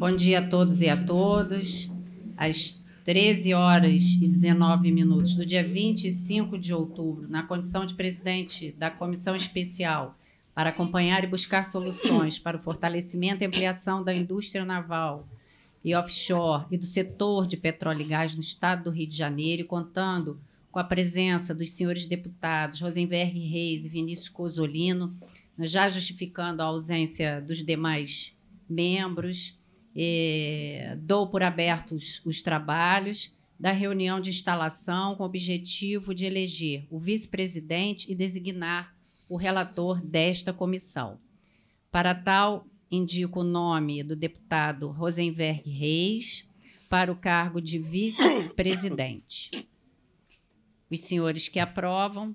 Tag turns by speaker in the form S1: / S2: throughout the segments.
S1: Bom dia a todos e a todas. Às 13 horas e 19 minutos do dia 25 de outubro, na condição de presidente da Comissão Especial para acompanhar e buscar soluções para o fortalecimento e ampliação da indústria naval e offshore e do setor de petróleo e gás no estado do Rio de Janeiro, contando com a presença dos senhores deputados Rosenberg Reis e Vinícius Cozzolino já justificando a ausência dos demais membros, é, dou por abertos os trabalhos da reunião de instalação com o objetivo de eleger o vice-presidente e designar o relator desta comissão. Para tal, indico o nome do deputado Rosenberg Reis para o cargo de vice-presidente. Os senhores que aprovam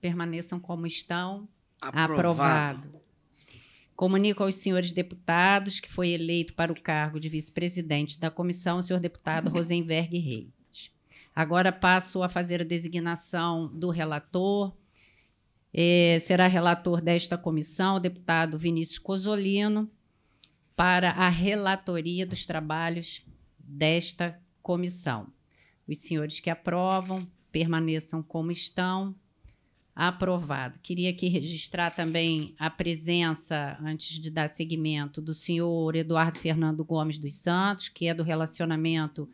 S1: permaneçam como estão. Aprovado. aprovado. Comunico aos senhores deputados que foi eleito para o cargo de vice-presidente da comissão o senhor deputado Rosenberg Reis. Agora passo a fazer a designação do relator. É, será relator desta comissão o deputado Vinícius Cosolino para a relatoria dos trabalhos desta comissão. Os senhores que aprovam permaneçam como estão. Aprovado. Queria aqui registrar também a presença, antes de dar seguimento, do senhor Eduardo Fernando Gomes dos Santos, que é do relacionamento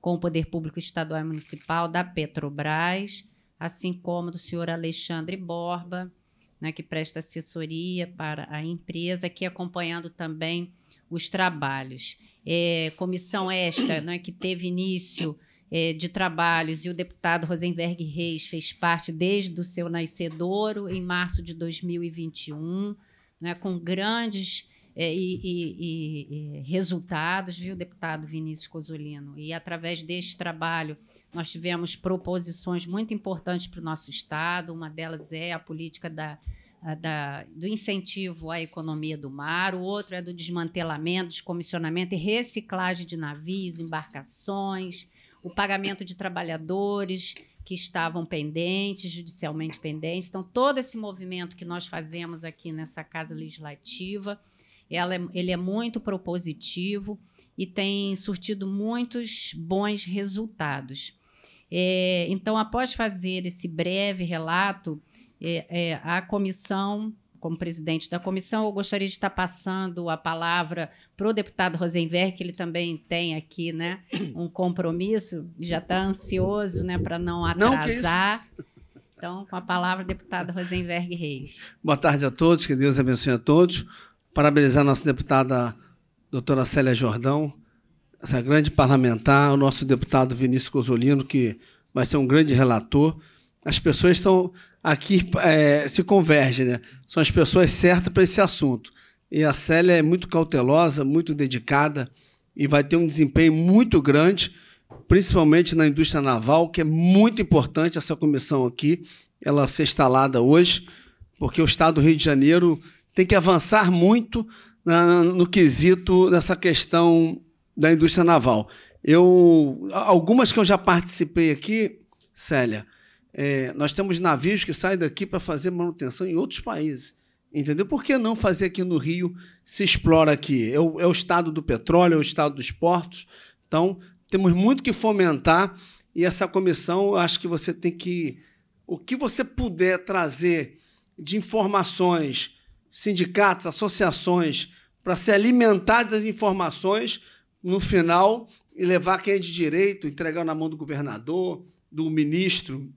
S1: com o Poder Público Estadual e Municipal da Petrobras, assim como do senhor Alexandre Borba, né, que presta assessoria para a empresa, aqui acompanhando também os trabalhos. É, comissão esta né, que teve início é, de trabalhos e o deputado Rosenberg Reis fez parte desde o seu nascedouro, em março de 2021, né, com grandes é, e, e, e, resultados, viu, deputado Vinícius Cozolino? E através deste trabalho nós tivemos proposições muito importantes para o nosso Estado, uma delas é a política da, da, do incentivo à economia do mar, o outro é do desmantelamento, descomissionamento e reciclagem de navios, embarcações, o pagamento de trabalhadores que estavam pendentes, judicialmente pendentes. Então, todo esse movimento que nós fazemos aqui nessa Casa Legislativa, ela é, ele é muito propositivo e tem surtido muitos bons resultados. É, então, após fazer esse breve relato, é, é, a comissão como presidente da comissão, eu gostaria de estar passando a palavra para o deputado Rosenberg, que ele também tem aqui né, um compromisso, já está ansioso né, para não atrasar. então, com a palavra, deputado Rosenberg Reis.
S2: Boa tarde a todos, que Deus abençoe a todos. Parabenizar a nossa deputada doutora Célia Jordão, essa grande parlamentar, o nosso deputado Vinícius Cosolino, que vai ser um grande relator. As pessoas estão aqui é, se converge, né? São as pessoas certas para esse assunto. E a Célia é muito cautelosa, muito dedicada e vai ter um desempenho muito grande, principalmente na indústria naval, que é muito importante essa comissão aqui, ela ser instalada hoje, porque o Estado do Rio de Janeiro tem que avançar muito na, no quesito dessa questão da indústria naval. Eu algumas que eu já participei aqui, Célia, é, nós temos navios que saem daqui para fazer manutenção em outros países. Entendeu? Por que não fazer aqui no Rio? Se explora aqui. É o, é o estado do petróleo, é o estado dos portos. Então, temos muito que fomentar e essa comissão, eu acho que você tem que. O que você puder trazer de informações, sindicatos, associações, para se alimentar das informações, no final, e levar quem é de direito, entregar na mão do governador, do ministro,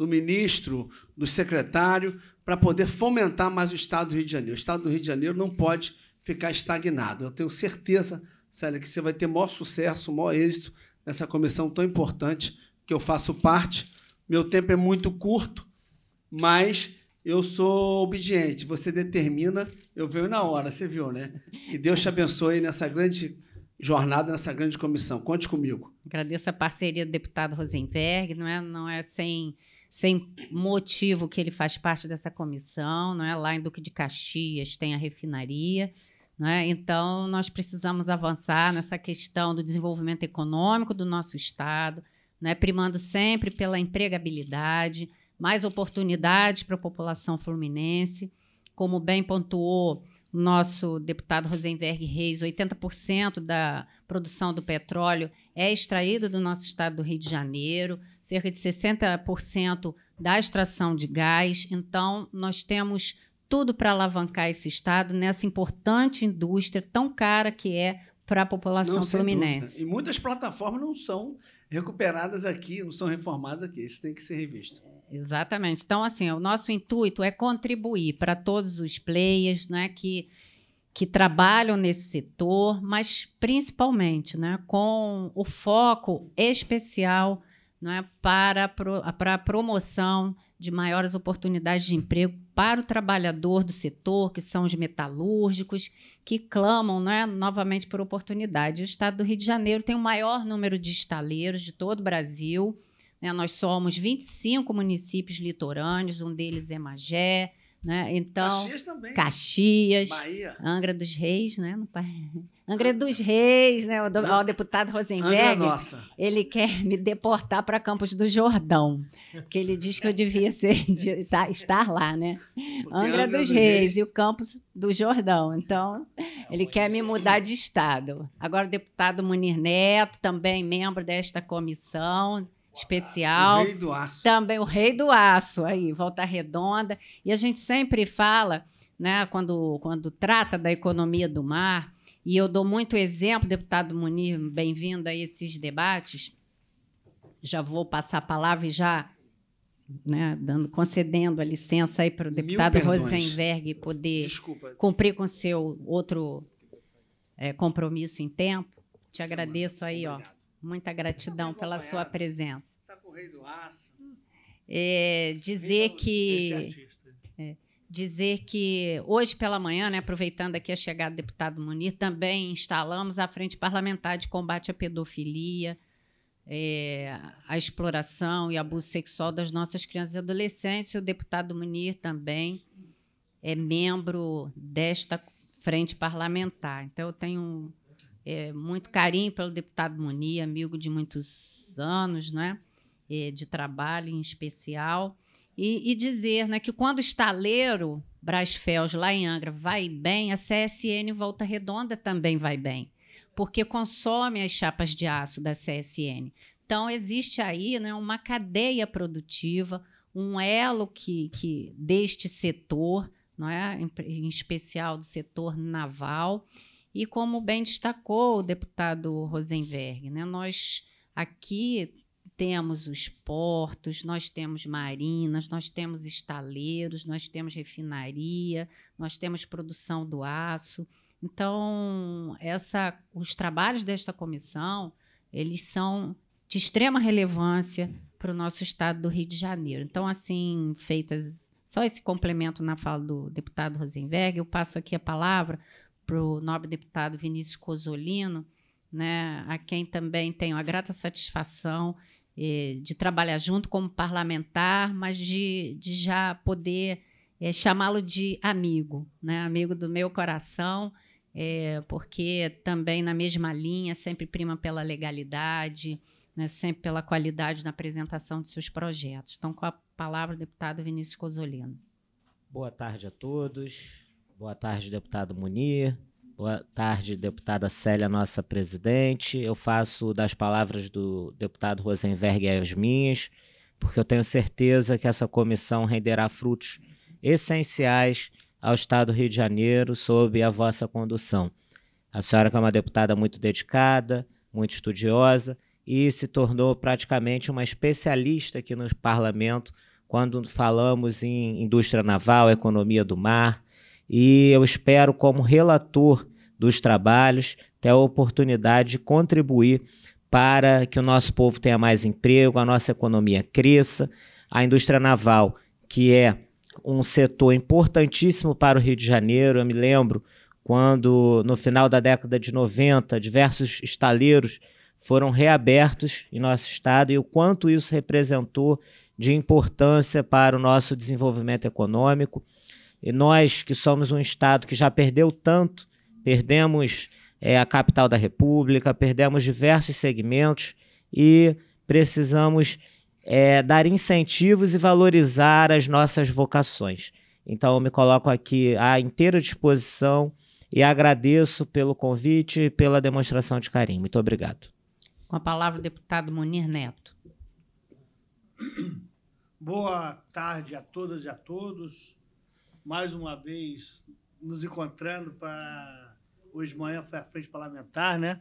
S2: do ministro, do secretário, para poder fomentar mais o Estado do Rio de Janeiro. O Estado do Rio de Janeiro não pode ficar estagnado. Eu tenho certeza, Célia, que você vai ter maior sucesso, maior êxito nessa comissão tão importante que eu faço parte. Meu tempo é muito curto, mas eu sou obediente. Você determina, eu venho na hora, você viu, né? Que Deus te abençoe nessa grande jornada, nessa grande comissão. Conte comigo.
S1: Agradeço a parceria do deputado Rosenberg, não é, não é sem sem motivo que ele faz parte dessa comissão, não é? Lá em Duque de Caxias tem a refinaria, é? Então nós precisamos avançar nessa questão do desenvolvimento econômico do nosso estado, é? Primando sempre pela empregabilidade, mais oportunidades para a população fluminense, como bem pontuou nosso deputado Rosenberg Reis, 80% da produção do petróleo é extraída do nosso estado do Rio de Janeiro cerca de 60% da extração de gás. Então, nós temos tudo para alavancar esse estado nessa importante indústria tão cara que é para a população não, fluminense. Dúvida.
S2: E muitas plataformas não são recuperadas aqui, não são reformadas aqui. Isso tem que ser revisto.
S3: É,
S1: exatamente. Então, assim, o nosso intuito é contribuir para todos os players, né, que que trabalham nesse setor, mas principalmente né, com o foco especial é? para, pro, para a promoção de maiores oportunidades de emprego para o trabalhador do setor, que são os metalúrgicos, que clamam é? novamente por oportunidade. O estado do Rio de Janeiro tem o maior número de estaleiros de todo o Brasil. Né? Nós somos 25 municípios litorâneos, um deles é Magé. Né? Então, Caxias também. Caxias, Bahia. Angra dos Reis, né? Angra dos Reis, né? O, do, o deputado Rosenberg, ele quer me deportar para Campos do Jordão, que ele diz que eu devia ser, de, tá, estar lá, né? Angra, Angra dos, dos Reis, Reis, e o Campos do Jordão. Então, ele quer me mudar de estado. Agora o deputado Munir Neto, também membro desta comissão, especial. O rei do aço. Também o rei do aço, aí, Volta Redonda. E a gente sempre fala, né, quando, quando trata da economia do mar, e eu dou muito exemplo, deputado Munir, bem-vindo a esses debates. Já vou passar a palavra e já né, dando, concedendo a licença aí para o deputado Rosenberg poder Desculpa. cumprir com seu outro é, compromisso em tempo. Te Sim, agradeço mano. aí, ó. Muita gratidão pela sua presença. Está
S2: com o rei do aço.
S1: É, dizer que dizer que hoje pela manhã, né, aproveitando aqui a chegada do deputado Munir, também instalamos a Frente Parlamentar de Combate à Pedofilia, é, à Exploração e Abuso Sexual das Nossas Crianças e Adolescentes. O deputado Munir também é membro desta Frente Parlamentar. Então, eu tenho é, muito carinho pelo deputado Munir, amigo de muitos anos né, é, de trabalho em especial. E, e dizer né, que quando o estaleiro Brasfels lá em Angra vai bem, a CSN Volta Redonda também vai bem, porque consome as chapas de aço da CSN. Então, existe aí né, uma cadeia produtiva, um elo que, que deste setor, não é? em, em especial do setor naval. E como bem destacou o deputado Rosenberg, né, nós aqui temos os portos, nós temos marinas, nós temos estaleiros, nós temos refinaria, nós temos produção do aço. Então, essa, os trabalhos desta comissão, eles são de extrema relevância para o nosso estado do Rio de Janeiro. Então, assim, feitas só esse complemento na fala do deputado Rosenberg, eu passo aqui a palavra para o nobre deputado Vinícius Cozolino, né, a quem também tenho a grata satisfação de trabalhar junto como parlamentar, mas de, de já poder é, chamá-lo de amigo, né? amigo do meu coração, é, porque também na mesma linha, sempre prima pela legalidade, né? sempre pela qualidade na apresentação de seus projetos. Então, com a palavra, deputado Vinícius Cozolino.
S3: Boa tarde a todos. Boa tarde, deputado Munir. Boa tarde, deputada Célia, nossa presidente. Eu faço das palavras do deputado Rosenberg as minhas, porque eu tenho certeza que essa comissão renderá frutos essenciais ao Estado do Rio de Janeiro sob a vossa condução. A senhora que é uma deputada muito dedicada, muito estudiosa e se tornou praticamente uma especialista aqui no parlamento quando falamos em indústria naval, economia do mar, e eu espero, como relator dos trabalhos, ter a oportunidade de contribuir para que o nosso povo tenha mais emprego, a nossa economia cresça, a indústria naval, que é um setor importantíssimo para o Rio de Janeiro. Eu me lembro quando, no final da década de 90, diversos estaleiros foram reabertos em nosso estado e o quanto isso representou de importância para o nosso desenvolvimento econômico. E nós, que somos um estado que já perdeu tanto Perdemos é, a capital da República, perdemos diversos segmentos e precisamos é, dar incentivos e valorizar as nossas vocações. Então, eu me coloco aqui à inteira disposição e agradeço pelo convite e pela demonstração de carinho. Muito obrigado.
S1: Com a palavra, o deputado Munir Neto.
S4: Boa tarde a todas e a todos. Mais uma vez nos encontrando para Hoje de manhã foi a frente parlamentar, né?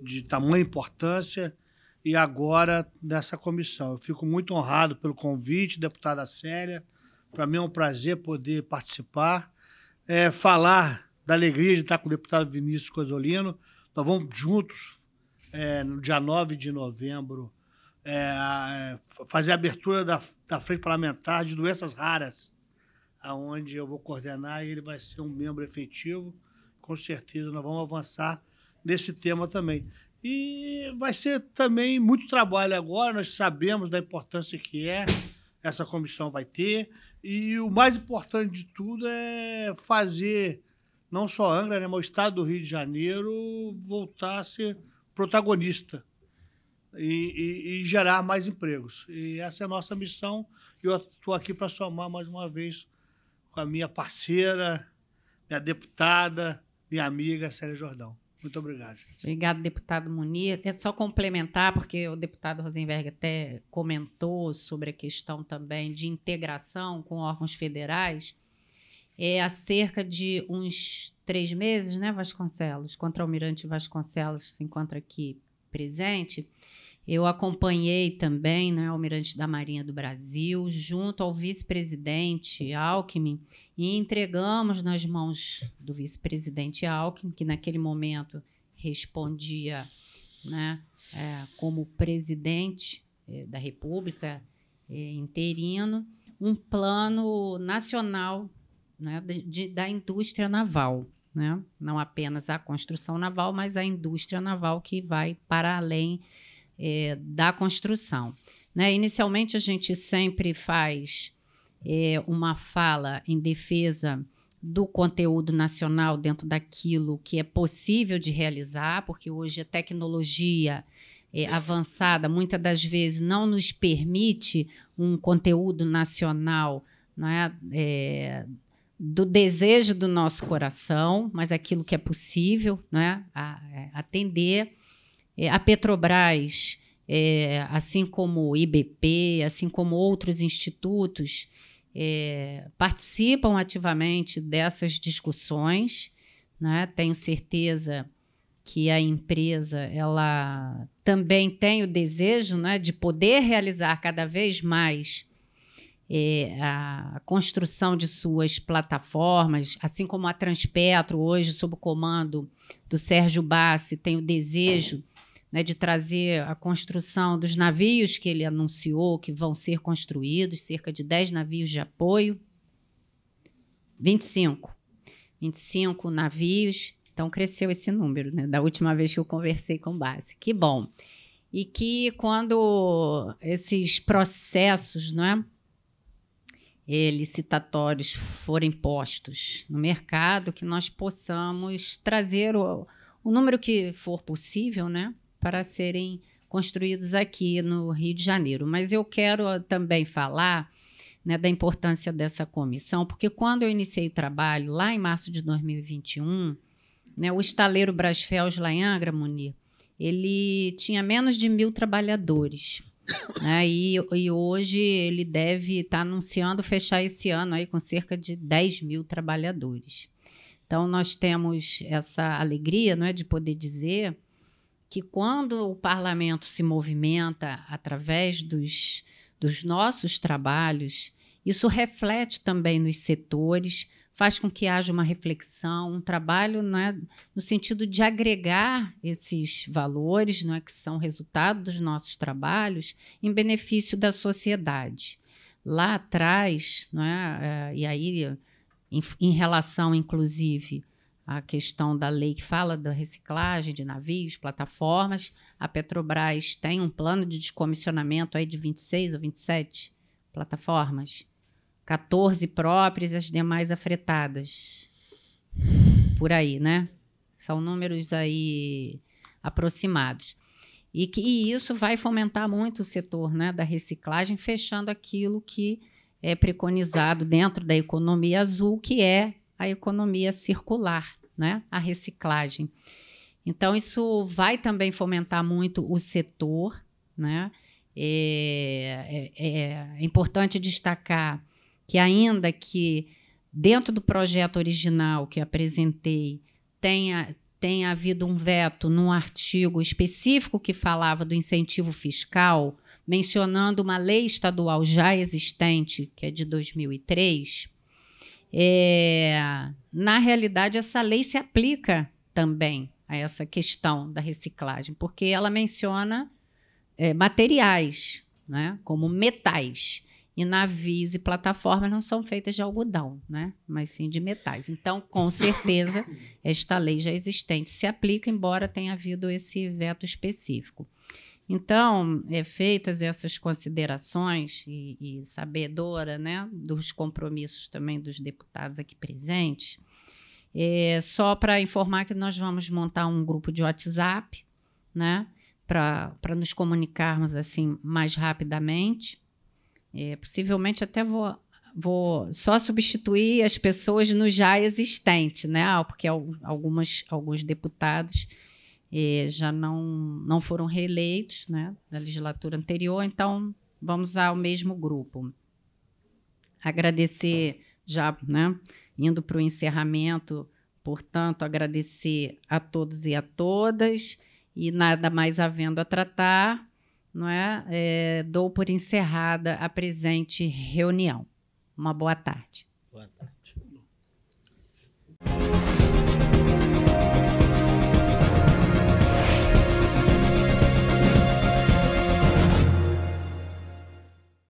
S4: De tamanha importância. E agora nessa comissão. Eu fico muito honrado pelo convite, deputada Célia. Para mim é um prazer poder participar, é, falar da alegria de estar com o deputado Vinícius Cosolino. Nós vamos juntos, é, no dia 9 de novembro, é, é, fazer a abertura da, da Frente Parlamentar de Doenças Raras, aonde eu vou coordenar e ele vai ser um membro efetivo com certeza nós vamos avançar nesse tema também. E vai ser também muito trabalho agora, nós sabemos da importância que é, essa comissão vai ter. E o mais importante de tudo é fazer não só Angra, né, mas o estado do Rio de Janeiro voltar a ser protagonista e, e, e gerar mais empregos. E essa é a nossa missão. Eu estou aqui para somar mais uma vez com a minha parceira, minha deputada, minha amiga Célia Jordão. Muito obrigado.
S1: Obrigado, deputado Munir. É só complementar, porque o deputado Rosenberg até comentou sobre a questão também de integração com órgãos federais. É, há cerca de uns três meses, né, Vasconcelos? Contra-almirante Vasconcelos se encontra aqui presente, eu acompanhei também né, o almirante da Marinha do Brasil, junto ao vice-presidente Alckmin, e entregamos nas mãos do vice-presidente Alckmin, que naquele momento respondia né, é, como presidente é, da República é, interino, um plano nacional né, de, da indústria naval né? não apenas a construção naval, mas a indústria naval que vai para além é, da construção. Né? Inicialmente, a gente sempre faz é, uma fala em defesa do conteúdo nacional dentro daquilo que é possível de realizar, porque hoje a tecnologia é, avançada muitas das vezes não nos permite um conteúdo nacional né, é, do desejo do nosso coração, mas é aquilo que é possível, né? A, a é, atender. É, a Petrobras, é, assim como o IBP, assim como outros institutos, é, participam ativamente dessas discussões. Né? Tenho certeza que a empresa ela também tem o desejo né, de poder realizar cada vez mais é, a construção de suas plataformas, assim como a Transpetro, hoje, sob o comando do Sérgio Bassi, tem o desejo né, de trazer a construção dos navios que ele anunciou que vão ser construídos, cerca de 10 navios de apoio. 25. 25 navios. Então cresceu esse número, né? Da última vez que eu conversei com base. Que bom. E que quando esses processos, não é? eh, licitatórios forem postos no mercado, que nós possamos trazer o, o número que for possível né, para serem construídos aqui no Rio de Janeiro. Mas eu quero também falar né, da importância dessa comissão, porque quando eu iniciei o trabalho, lá em março de 2021, né, o estaleiro Brasfels, lá em Angra, Munir, ele tinha menos de mil trabalhadores. Né? E, e, hoje ele deve estar tá anunciando fechar esse ano aí com cerca de 10 mil trabalhadores. Então, nós temos essa alegria não é, de poder dizer que quando o parlamento se movimenta através dos, dos nossos trabalhos, isso reflete também nos setores, faz com que haja uma reflexão, um trabalho né, no sentido de agregar esses valores né, que são resultado dos nossos trabalhos em benefício da sociedade. Lá atrás, né, eh, e aí em, em relação, inclusive, à questão da lei que fala da reciclagem de navios, plataformas, a Petrobras tem um plano de descomissionamento aí de 26 ou 27 plataformas 14 próprias e as demais afretadas. Por aí, né? São números aí aproximados. E que e isso vai fomentar muito o setor né, da reciclagem, fechando aquilo que é preconizado dentro da economia azul, que é a economia circular, né, a reciclagem. Então, isso vai também fomentar muito o setor. Né? é, é, é, é importante destacar que ainda que dentro do projeto original que apresentei tenha, tenha havido um veto num artigo específico que falava do incentivo fiscal, mencionando uma lei estadual já existente, que é de 2003, é, na realidade essa lei se aplica também a essa questão da reciclagem, porque ela menciona é, materiais, né, como metais e navios e plataformas não são feitas de algodão, né? mas sim de metais. Então, com certeza, esta lei já existente se aplica, embora tenha havido esse veto específico. Então, é, feitas essas considerações e, e sabedora né, dos compromissos também dos deputados aqui presentes, é, só para informar que nós vamos montar um grupo de WhatsApp, né? Para nos comunicarmos assim mais rapidamente é, possivelmente até vou, vou só substituir as pessoas no já existente, né? Ah, porque algumas, alguns deputados é, já não, não foram reeleitos né? da legislatura anterior, então vamos ao mesmo grupo. Agradecer já, né? Indo para o encerramento, portanto, agradecer a todos e a todas. E nada mais havendo a tratar, não é? é dou por encerrada a presente reunião. Uma boa tarde. Boa tarde.